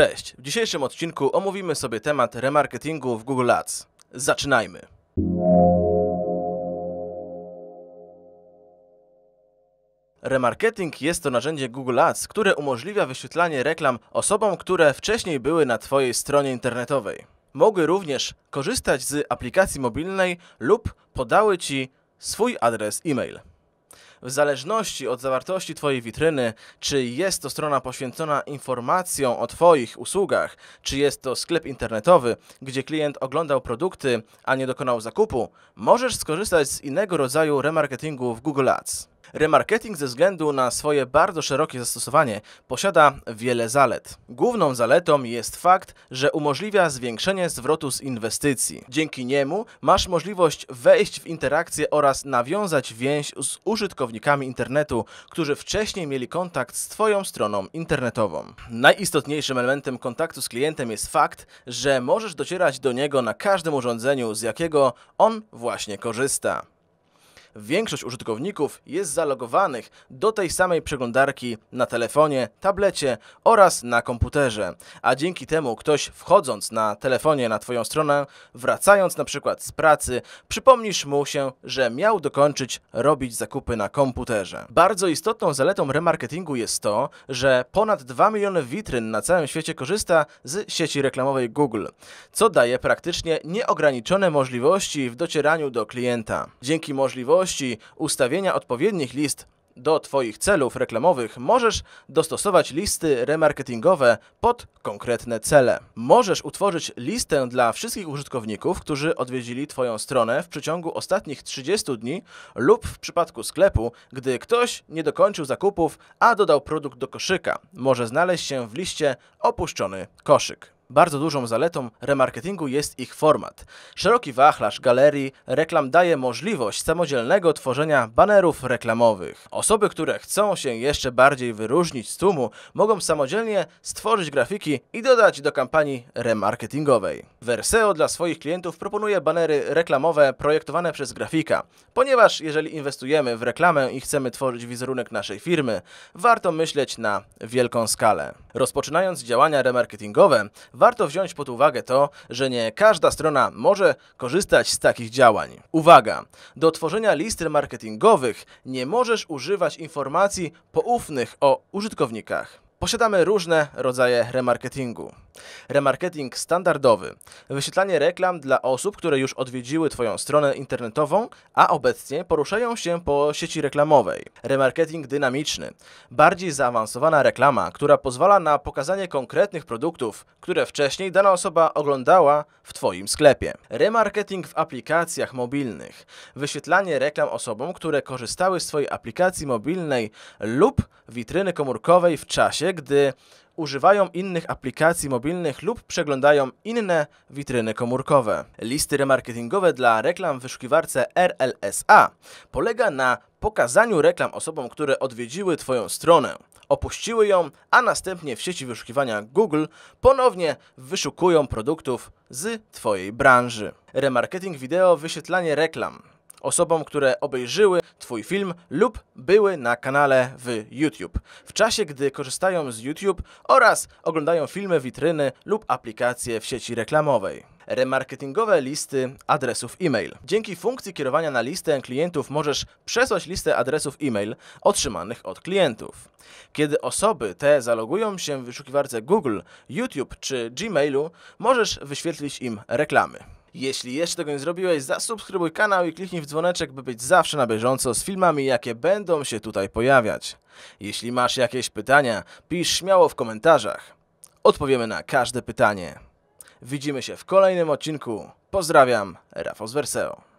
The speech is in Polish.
Cześć! W dzisiejszym odcinku omówimy sobie temat remarketingu w Google Ads. Zaczynajmy! Remarketing jest to narzędzie Google Ads, które umożliwia wyświetlanie reklam osobom, które wcześniej były na Twojej stronie internetowej. Mogły również korzystać z aplikacji mobilnej lub podały Ci swój adres e-mail. W zależności od zawartości Twojej witryny, czy jest to strona poświęcona informacjom o Twoich usługach, czy jest to sklep internetowy, gdzie klient oglądał produkty, a nie dokonał zakupu, możesz skorzystać z innego rodzaju remarketingu w Google Ads. Remarketing ze względu na swoje bardzo szerokie zastosowanie posiada wiele zalet. Główną zaletą jest fakt, że umożliwia zwiększenie zwrotu z inwestycji. Dzięki niemu masz możliwość wejść w interakcję oraz nawiązać więź z użytkownikami internetu, którzy wcześniej mieli kontakt z Twoją stroną internetową. Najistotniejszym elementem kontaktu z klientem jest fakt, że możesz docierać do niego na każdym urządzeniu, z jakiego on właśnie korzysta. Większość użytkowników jest zalogowanych do tej samej przeglądarki na telefonie, tablecie oraz na komputerze. A dzięki temu ktoś wchodząc na telefonie na Twoją stronę, wracając na przykład z pracy, przypomnisz mu się, że miał dokończyć robić zakupy na komputerze. Bardzo istotną zaletą remarketingu jest to, że ponad 2 miliony witryn na całym świecie korzysta z sieci reklamowej Google, co daje praktycznie nieograniczone możliwości w docieraniu do klienta. Dzięki możliwości możliwości ustawienia odpowiednich list do Twoich celów reklamowych możesz dostosować listy remarketingowe pod konkretne cele. Możesz utworzyć listę dla wszystkich użytkowników, którzy odwiedzili Twoją stronę w przeciągu ostatnich 30 dni lub w przypadku sklepu, gdy ktoś nie dokończył zakupów, a dodał produkt do koszyka. Może znaleźć się w liście opuszczony koszyk. Bardzo dużą zaletą remarketingu jest ich format. Szeroki wachlarz galerii reklam daje możliwość samodzielnego tworzenia banerów reklamowych. Osoby, które chcą się jeszcze bardziej wyróżnić z tłumu, mogą samodzielnie stworzyć grafiki i dodać do kampanii remarketingowej. Verseo dla swoich klientów proponuje banery reklamowe projektowane przez grafika, ponieważ jeżeli inwestujemy w reklamę i chcemy tworzyć wizerunek naszej firmy, warto myśleć na wielką skalę. Rozpoczynając działania remarketingowe, warto wziąć pod uwagę to, że nie każda strona może korzystać z takich działań. Uwaga! Do tworzenia list marketingowych nie możesz używać informacji poufnych o użytkownikach. Posiadamy różne rodzaje remarketingu. Remarketing standardowy. Wyświetlanie reklam dla osób, które już odwiedziły Twoją stronę internetową, a obecnie poruszają się po sieci reklamowej. Remarketing dynamiczny. Bardziej zaawansowana reklama, która pozwala na pokazanie konkretnych produktów, które wcześniej dana osoba oglądała w Twoim sklepie. Remarketing w aplikacjach mobilnych. Wyświetlanie reklam osobom, które korzystały z Twojej aplikacji mobilnej lub witryny komórkowej w czasie, gdy używają innych aplikacji mobilnych lub przeglądają inne witryny komórkowe. Listy remarketingowe dla reklam w wyszukiwarce RLSA polega na pokazaniu reklam osobom, które odwiedziły Twoją stronę, opuściły ją, a następnie w sieci wyszukiwania Google ponownie wyszukują produktów z Twojej branży. Remarketing wideo, wyświetlanie reklam osobom, które obejrzyły Twój film lub były na kanale w YouTube. W czasie, gdy korzystają z YouTube oraz oglądają filmy, witryny lub aplikacje w sieci reklamowej remarketingowe listy adresów e-mail. Dzięki funkcji kierowania na listę klientów możesz przesłać listę adresów e-mail otrzymanych od klientów. Kiedy osoby te zalogują się w wyszukiwarce Google, YouTube czy Gmailu, możesz wyświetlić im reklamy. Jeśli jeszcze tego nie zrobiłeś, zasubskrybuj kanał i kliknij w dzwoneczek, by być zawsze na bieżąco z filmami, jakie będą się tutaj pojawiać. Jeśli masz jakieś pytania, pisz śmiało w komentarzach. Odpowiemy na każde pytanie. Widzimy się w kolejnym odcinku. Pozdrawiam, Rafał z Verseo.